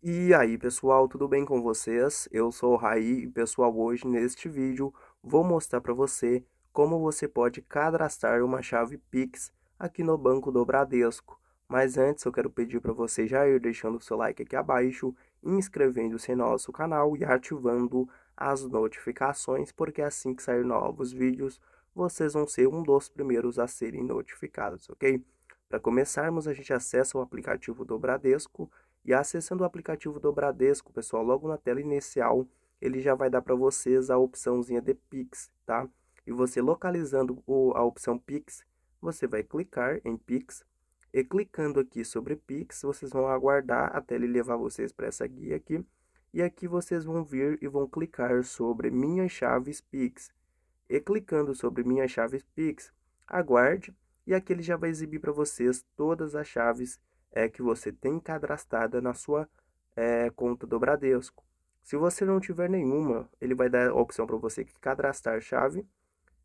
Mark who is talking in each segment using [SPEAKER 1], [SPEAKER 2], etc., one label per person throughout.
[SPEAKER 1] E aí pessoal, tudo bem com vocês? Eu sou o Raí e pessoal, hoje neste vídeo vou mostrar para você como você pode cadastrar uma chave Pix aqui no banco do Bradesco. Mas antes eu quero pedir para você já ir deixando o seu like aqui abaixo, inscrevendo-se em nosso canal e ativando as notificações, porque assim que sair novos vídeos, vocês vão ser um dos primeiros a serem notificados, ok? Para começarmos, a gente acessa o aplicativo do Bradesco e acessando o aplicativo do Bradesco, pessoal, logo na tela inicial, ele já vai dar para vocês a opçãozinha de Pix, tá? E você localizando o, a opção Pix, você vai clicar em Pix. E clicando aqui sobre Pix, vocês vão aguardar até ele levar vocês para essa guia aqui. E aqui vocês vão vir e vão clicar sobre Minhas Chaves Pix. E clicando sobre Minhas Chaves Pix, aguarde e aqui ele já vai exibir para vocês todas as chaves é, que você tem cadastrada na sua é, conta do Bradesco. Se você não tiver nenhuma, ele vai dar a opção para você que cadastrar chave.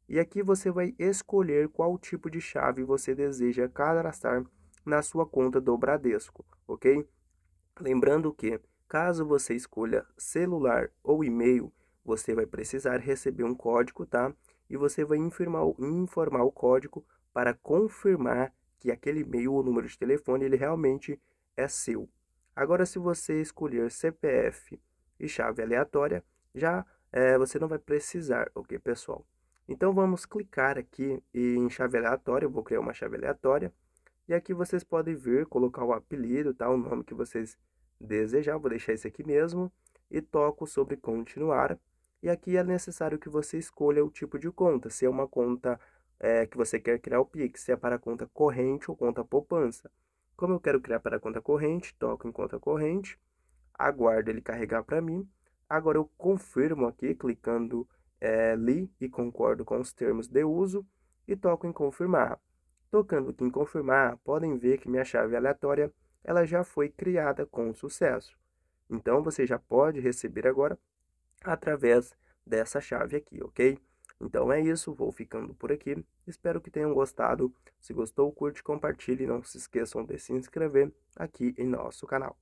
[SPEAKER 1] E aqui você vai escolher qual tipo de chave você deseja cadastrar na sua conta do Bradesco, ok? Lembrando que, caso você escolha celular ou e-mail, você vai precisar receber um código, tá? E você vai informar, informar o código para confirmar que aquele e-mail ou número de telefone ele realmente é seu. Agora, se você escolher CPF e chave aleatória, já é, você não vai precisar, ok, pessoal? Então, vamos clicar aqui em chave aleatória, eu vou criar uma chave aleatória. E aqui vocês podem vir, colocar o apelido, tá? o nome que vocês desejar, vou deixar esse aqui mesmo. E toco sobre continuar. E aqui é necessário que você escolha o tipo de conta, se é uma conta é, que você quer criar o Pix, se é para conta corrente ou conta poupança. Como eu quero criar para conta corrente, toco em conta corrente, aguardo ele carregar para mim. Agora eu confirmo aqui, clicando é, li e concordo com os termos de uso e toco em confirmar. Tocando aqui em confirmar, podem ver que minha chave aleatória ela já foi criada com sucesso. Então você já pode receber agora através dessa chave aqui, ok? Então é isso, vou ficando por aqui. Espero que tenham gostado. Se gostou, curte, compartilhe e não se esqueçam de se inscrever aqui em nosso canal.